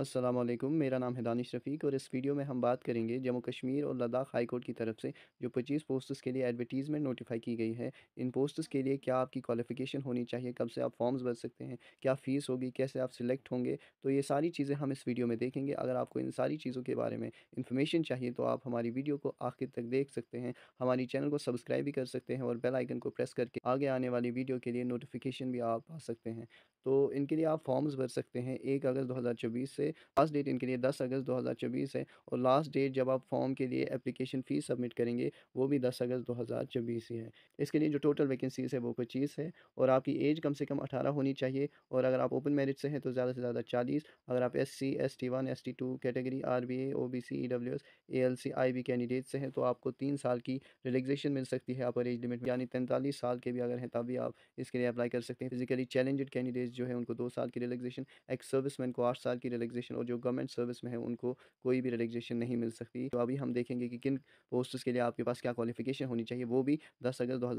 असलम मेरा नाम है दानिश रफ़ीक और इस वीडियो में हम बात करेंगे जम्मू कश्मीर और लद्दाख हाई कोर्ट की तरफ से जो 25 पोस्ट्स के लिए एडवर्टीज़मेंट नोटिफाई की गई है इन पोस्ट्स के लिए क्या आपकी क्वालिफ़िकेशन होनी चाहिए कब से आप फॉर्म्स भर सकते हैं क्या फ़ीस होगी कैसे आप सिलेक्ट होंगे तो ये सारी चीज़ें हम इस वीडियो में देखेंगे अगर आपको इन सारी चीज़ों के बारे में इन्फॉर्मेशन चाहिए तो आप हमारी वीडियो को आखिर तक देख सकते हैं हमारी चैनल को सब्सक्राइब भी कर सकते हैं और बेलाइकन को प्रेस करके आगे आने वाली वीडियो के लिए नोटिफिकेशन भी आप पा सकते हैं तो इनके लिए आप फॉर्म्स भर सकते हैं एक अगस्त दो से से लास्ट डेट इनके लिए दस अगस्त 2024 है और लास्ट डेट जब आप फॉर्म के लिए एप्लीकेशन फ़ीस सबमिट करेंगे वो भी दस अगस्त 2024 ही है इसके लिए जो टोटल वैकेंसीज़ है वो पच्चीस है और आपकी एज कम से कम अठारह होनी चाहिए और अगर आप ओपन मेरिट से हैं तो ज़्यादा से ज़्यादा चालीस अगर आप S C S T one S T two category R B A O B C E W S A L C I B candidate से हैं तो आपको तीन साल की रिलैक्सेशन मिल सकती है आप एज लिमिट यानी तैंतालीस साल के भी अगर हैं तभी आप इसके लिए अप्लाई कर सकते हैं फिजिकली चैलेंजेड कैंडिडेट्स जो है उनको दो साल की रिलैक्सेशन एक्स सर्विसमैन को आठ साल की रिलैक्सेशन रिलैक्सेशन और जो गवर्नमेंट सर्विस में है उनको कोई भी रिलैक्सेशन नहीं मिल सकती तो अभी हम देखेंगे कि किन पोस्ट्स के लिए आपके पास क्या क्वालिफिकेशन होनी चाहिए वो भी दस अगस्त दो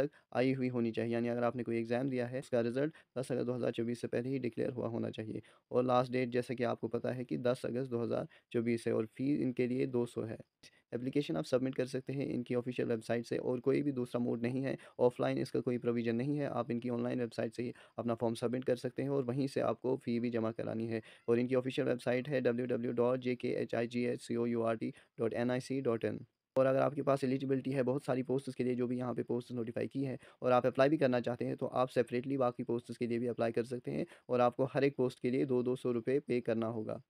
तक आई हुई होनी चाहिए यानी अगर आपने कोई एग्ज़ाम दिया है इसका रिजल्ट दस अगस्त दो से पहले ही डिक्लेयर हुआ होना चाहिए और लास्ट डेट जैसे कि आपको पता है कि दस अगस्त दो है और फीस इनके लिए दो है एप्लीकेशन आप सबमिट कर सकते हैं इनकी ऑफिशियल वेबसाइट से और कोई भी दूसरा मोड नहीं है ऑफलाइन इसका कोई प्रोविज़न नहीं है आप इनकी ऑनलाइन वेबसाइट से ही अपना फॉर्म सबमिट कर सकते हैं और वहीं से आपको फ़ी भी जमा करानी है और इनकी ऑफिशियल वेबसाइट है W W dot J K H I G H C O U R T dot N I C dot in और अगर आपके पास एलिजिबिलिटी है बहुत सारी पोस्ट्स के लिए जो भी यहाँ पे पोस्ट नोटिफाई की है और आप अप्लाई भी करना चाहते हैं तो आप सेपरेटली बाकी पोस्ट्स के लिए भी अप्लाई कर सकते हैं और आपको हर एक पोस्ट के लिए दो दो सौ रुपये पे करना होगा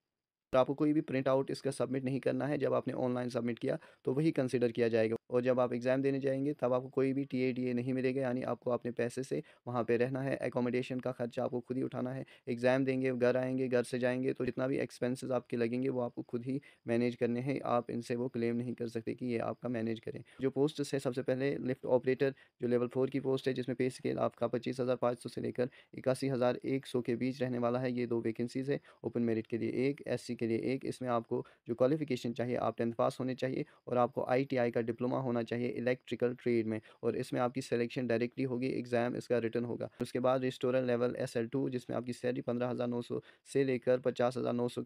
तो आपको कोई भी प्रिंट आउट इसका सबमिट नहीं करना है जब आपने ऑनलाइन सबमिट किया तो वही कंसिडर किया जाएगा और जब आप एग्ज़ाम देने जाएंगे तब आपको कोई भी टी ए डी ए नहीं मिलेगा यानी आपको अपने पैसे से वहाँ पर रहना है एकोमोडेशन का खर्चा आपको खुद ही उठाना है एग्ज़ाम देंगे घर आएंगे घर से जाएंगे तो जितना भी एक्सपेंसेस आपके लगेंगे वो आपको खुद ही मैनेज करने हैं आप इनसे वो क्लेम नहीं कर सकते कि ये आपका मैनेज करें जो पोस्ट है सबसे पहले लिफ्ट ऑपरेटर जो लेवल फोर की पोस्ट है जिसमें पे स्केल आपका पच्चीस हज़ार पाँच सौ से लेकर इक्यासी हज़ार एक सौ के बीच रहने वाला है ये दो वैकेंसीज़ है ओपन मेरिट के लिए एक एस सी के के लिए एक इसमें आपको जो क्वालिफिकेशन चाहिए आप टेंथ पास होने चाहिए और आपको आई का डिप्लोमा होना चाहिए इलेक्ट्रिकल ट्रेड में और इसमें आपकी सिलेक्शन डायरेक्टली होगी एग्जाम इसका रिटर्न होगा उसके बाद रेस्टोरेंट लेवल एस जिसमें आपकी सैलरी पंद्रह से लेकर पचास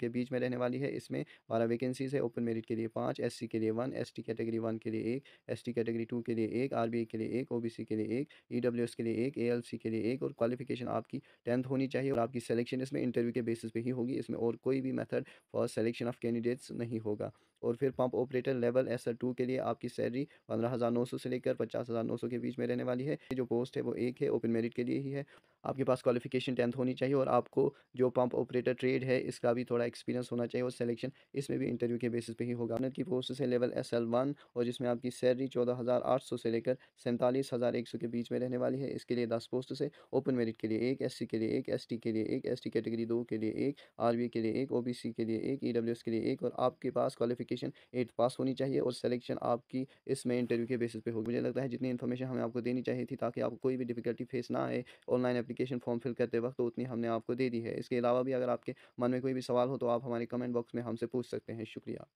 के बीच में रहने वाली है इसमें बारह वैकेंसीज है ओपन मेरिट के लिए पाँच एस के लिए वन एस कैटेगरी वन के लिए एक एस कैटेगरी टू के लिए एक आर के लिए एक ओ के लिए एक ई e के लिए एक ए के लिए एक और क्वालिफिकेशन आपकी टेंथ होनी चाहिए और आपकी सिलेक्शन इसमें इंटरव्यू के बेसिस पे ही होगी इसमें और कोई भी method for selection of candidates नहीं होगा और फिर pump operator level S two के लिए आपकी सैलरी पंद्रह हज़ार नौ सौ से लेकर पचास हज़ार नौ सौ के बीच में रहने वाली है जो पोस्ट है वो एक है ओपन मेरिट के लिए ही है आपके पास क्वालिफिकेशन टेंथ होनी चाहिए और आपको जो पंप ऑपरेटर ट्रेड है इसका भी थोड़ा एक्सपीरियंस होना चाहिए और सिलेक्शन इसमें भी इंटरव्यू के बेसिस पे ही होगा की पोस्ट है लेवल एस एल वन और जिसमें आपकी सैलरी चौदह हज़ार आठ सौ से लेकर सैंतालीस हज़ार एक सौ के बीच में रहने वाली है इसके लिए दस पोस्ट से ओपन मेरिट के लिए एक एस के लिए एक एस के लिए एक एस कैटेगरी दो के लिए एक आर के लिए एक ओ के लिए एक ई के लिए एक और आपके पास क्वालिफिक क्वालिफिकेशन एट पास होनी चाहिए और सिलेक्शन आपकी इसमें इंटरव्यू के बेसिस पे होगी मुझे लगता है जितनी इन्फॉर्मेशन हमें आपको देनी चाहिए थी ताकि आपको कोई भी डिफिकल्टी फेस ना आए ऑनलाइन अपलीकेशन फॉर्म फिल करते वक्त तो उतनी हमने आपको दे दी है इसके अलावा भी अगर आपके मन में कोई भी सवाल हो तो आप हमारे कमेंट बॉक्स में हमसे पूछ सकते हैं शुक्रिया